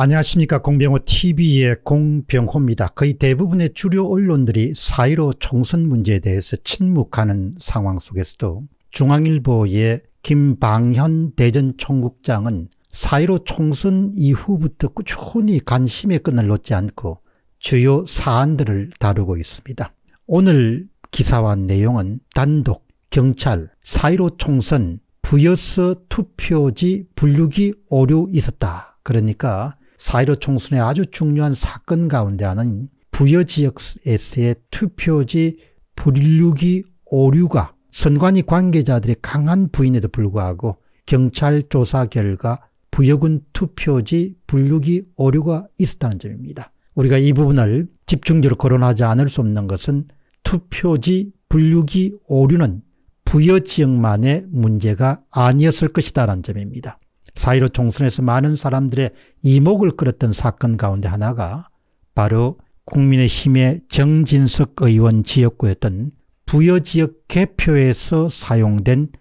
안녕하십니까 공병호 tv의 공병호입니다. 거의 대부분의 주류 언론들이 사1로 총선 문제에 대해서 침묵하는 상황 속에서도 중앙일보의 김방현 대전 총국장은 사1로 총선 이후부터 꾸준히 관심의 끈을 놓지 않고 주요 사안들을 다루고 있습니다. 오늘 기사와 내용은 단독 경찰 사1로 총선 부여서 투표지 분류기 오류 있었다. 그러니까 사1로 총선의 아주 중요한 사건 가운데 하나인 부여 지역에서의 투표지 불류이 오류가 선관위 관계자들의 강한 부인에도 불구하고 경찰 조사 결과 부여군 투표지 불류이 오류가 있었다는 점입니다. 우리가 이 부분을 집중적으로 거론하지 않을 수 없는 것은 투표지 불류이 오류는 부여 지역만의 문제가 아니었을 것이다라는 점입니다. 사이로 총선에서 많은 사람들의 이목을 끌었던 사건 가운데 하나가 바로 국민의힘의 정진석 의원 지역구였던 부여지역 개표에서 사용된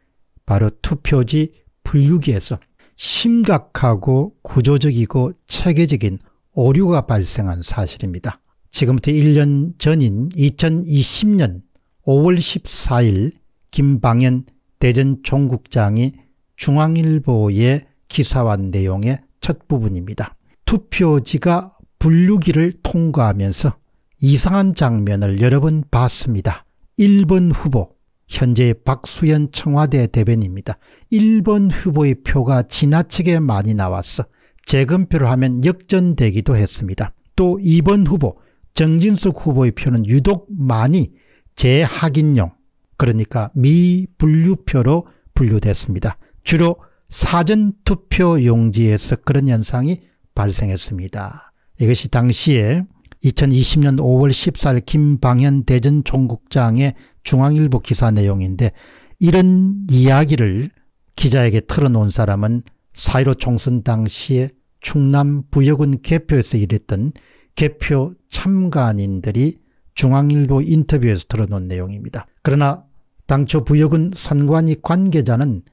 바로 투표지 분류기에서 심각하고 구조적이고 체계적인 오류가 발생한 사실입니다. 지금부터 1년 전인 2020년 5월 14일 김방현 대전 총국장이 중앙일보에 기사와 내용의 첫 부분입니다. 투표지가 분류기를 통과하면서 이상한 장면을 여러 번 봤습니다. 1번 후보, 현재 박수현 청와대 대변입니다. 1번 후보의 표가 지나치게 많이 나왔어 재검표를 하면 역전되기도 했습니다. 또 2번 후보, 정진석 후보의 표는 유독 많이 재확인용, 그러니까 미분류표로 분류됐습니다. 주로 사전투표 용지에서 그런 현상이 발생했습니다. 이것이 당시에 2020년 5월 14일 김방현 대전 총국장의 중앙일보 기사 내용인데 이런 이야기를 기자에게 틀어놓은 사람은 사이로 총선 당시에 충남 부여군 개표에서 일했던 개표 참관인들이 중앙일보 인터뷰에서 틀어놓은 내용입니다. 그러나 당초 부여군 선관위 관계자는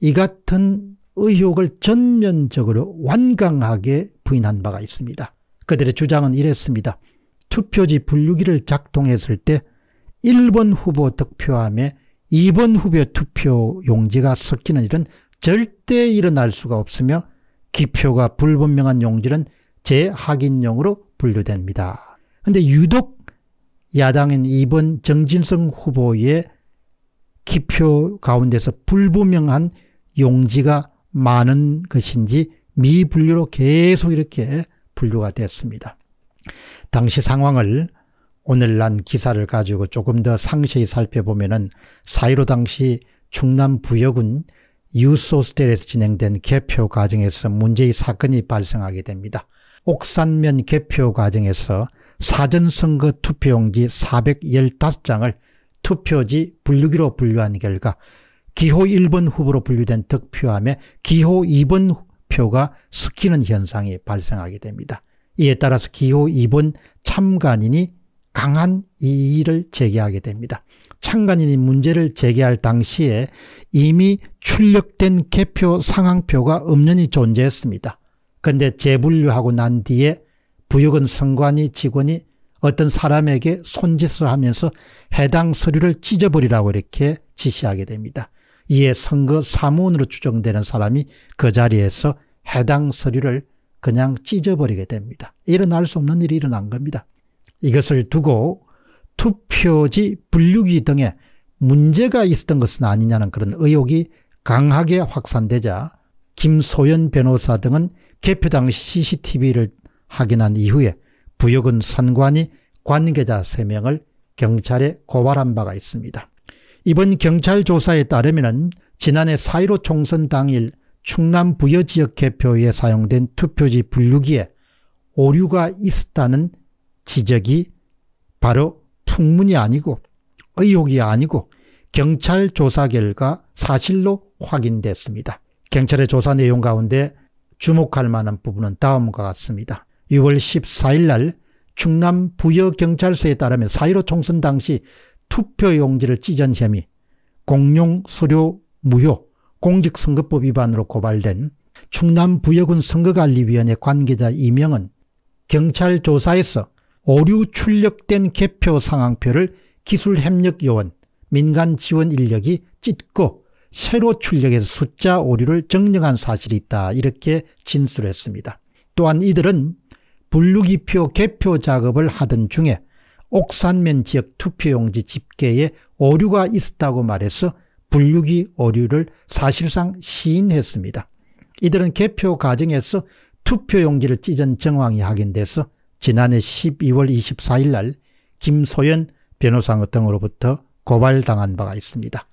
이 같은 의혹을 전면적으로 완강하게 부인한 바가 있습니다. 그들의 주장은 이랬습니다. 투표지 분류기를 작동했을 때 1번 후보 득표함에 2번 후보 투표 용지가 섞이는 일은 절대 일어날 수가 없으며 기표가 불분명한 용지는 재확인용으로 분류됩니다. 근데 유독 야당인 2번 정진성 후보의 기표 가운데서 불분명한 용지가 많은 것인지 미분류로 계속 이렇게 분류가 됐습니다. 당시 상황을 오늘 난 기사를 가지고 조금 더 상세히 살펴보면은 사이 당시 충남 부여군 유소스텔에서 진행된 개표 과정에서 문제의 사건이 발생하게 됩니다. 옥산면 개표 과정에서 사전선거 투표용지 415장을 투표지 분류기로 분류한 결과 기호 1번 후보로 분류된 득표함에 기호 2번 표가 스키는 현상이 발생하게 됩니다. 이에 따라서 기호 2번 참관인이 강한 이의를 제기하게 됩니다. 참관인이 문제를 제기할 당시에 이미 출력된 개표 상황표가 음연히 존재했습니다. 근데 재분류하고 난 뒤에 부역은 선관위 직원이 어떤 사람에게 손짓을 하면서 해당 서류를 찢어버리라고 이렇게 지시하게 됩니다. 이에 선거 사무원으로 추정되는 사람이 그 자리에서 해당 서류를 그냥 찢어버리게 됩니다. 일어날 수 없는 일이 일어난 겁니다. 이것을 두고 투표지 분류기 등의 문제가 있었던 것은 아니냐는 그런 의혹이 강하게 확산되자 김소연 변호사 등은 개표 당시 CCTV를 확인한 이후에 부역은 선관위 관계자 3명을 경찰에 고발한 바가 있습니다. 이번 경찰 조사에 따르면 지난해 4.15 총선 당일 충남 부여 지역 개표에 사용된 투표지 분류기에 오류가 있었다는 지적이 바로 풍문이 아니고 의혹이 아니고 경찰 조사 결과 사실로 확인됐습니다. 경찰의 조사 내용 가운데 주목할 만한 부분은 다음과 같습니다. 6월 14일 날 충남 부여경찰서에 따르면 사일오 총선 당시 투표용지를 찢은 혐의, 공용 서류 무효, 공직선거법 위반으로 고발된 충남 부여군 선거관리위원회 관계자 이명은 경찰 조사에서 오류 출력된 개표 상황표를 기술협력요원, 민간지원 인력이 찢고 새로 출력해서 숫자 오류를 정령한 사실이 있다 이렇게 진술했습니다. 또한 이들은 분류기표 개표 작업을 하던 중에 옥산면 지역 투표용지 집계에 오류가 있었다고 말해서 분류기 오류를 사실상 시인했습니다. 이들은 개표 과정에서 투표용지를 찢은 정황이 확인돼서 지난해 12월 24일 날 김소연 변호사 등으로부터 고발당한 바가 있습니다.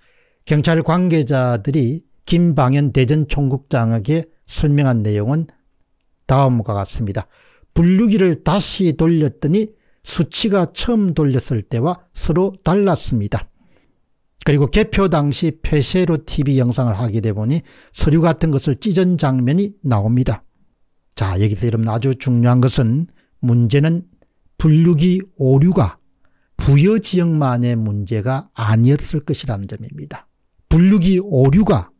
경찰 관계자들이 김방현 대전 총국장에게 설명한 내용은 다음과 같습니다. 분류기를 다시 돌렸더니 수치가 처음 돌렸을 때와 서로 달랐습니다. 그리고 개표 당시 페세로 TV 영상을 하게 되보니 서류 같은 것을 찢은 장면이 나옵니다. 자 여기서 여러분 아주 중요한 것은 문제는 분류기 오류가 부여 지역만의 문제가 아니었을 것이라는 점입니다. 분류기 오류가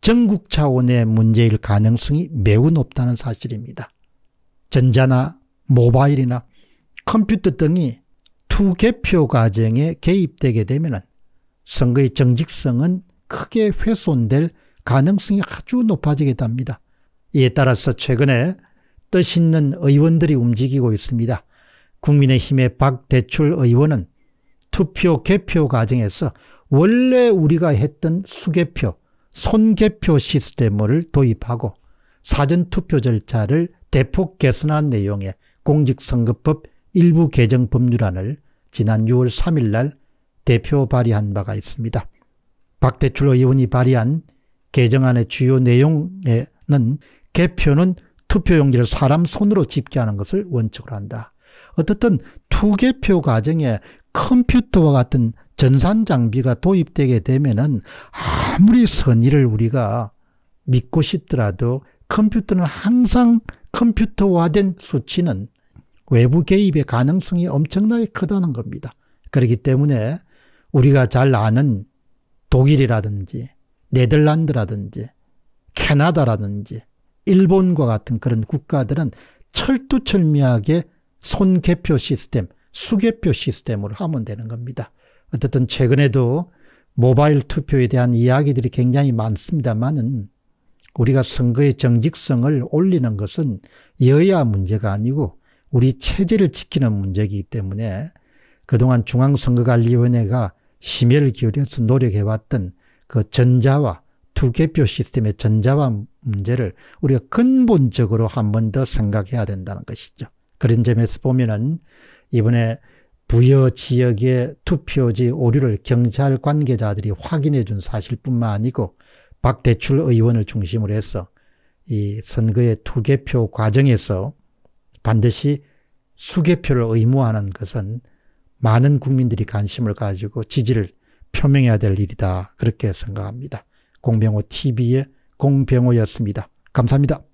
전국 차원의 문제일 가능성이 매우 높다는 사실입니다. 전자나 모바일이나 컴퓨터 등이 투개표 과정에 개입되게 되면 선거의 정직성은 크게 훼손될 가능성이 아주 높아지게 됩니다. 이에 따라서 최근에 뜻있는 의원들이 움직이고 있습니다. 국민의힘의 박대출 의원은 투표 개표 과정에서 원래 우리가 했던 수개표, 손개표 시스템을 도입하고 사전투표 절차를 대폭 개선한 내용의 공직선거법 일부 개정 법률안을 지난 6월 3일 날 대표 발의한 바가 있습니다. 박대출 의원이 발의한 개정안의 주요 내용에는 개표는 투표용지를 사람 손으로 집계하는 것을 원칙으로 한다. 어떻든 투개표 과정에 컴퓨터와 같은 전산 장비가 도입되게 되면은 아무리 선의를 우리가 믿고 싶더라도 컴퓨터는 항상 컴퓨터화된 수치는 외부 개입의 가능성이 엄청나게 크다는 겁니다. 그렇기 때문에 우리가 잘 아는 독일이라든지 네덜란드라든지 캐나다라든지 일본과 같은 그런 국가들은 철두철미하게 손개표 시스템, 수개표 시스템으 하면 되는 겁니다. 어쨌든 최근에도 모바일 투표에 대한 이야기들이 굉장히 많습니다만은 우리가 선거의 정직성을 올리는 것은 여야 문제가 아니고 우리 체제를 지키는 문제이기 때문에 그동안 중앙선거관리위원회가 심혈을 기울여서 노력해왔던 그 전자와 투개표 시스템의 전자와 문제를 우리가 근본적으로 한 번 더 생각해야 된다는 것이죠. 그런 점에서 보면은 이번에 부여 지역의 투표지 오류를 경찰 관계자들이 확인해 준 사실뿐만 아니고 박대출 의원을 중심으로 해서 이 선거의 투개표 과정에서 반드시 수개표를 의무화하는 것은 많은 국민들이 관심을 가지고 지지를 표명해야 될 일이다. 그렇게 생각합니다. 공병호 TV의 공병호였습니다. 감사합니다.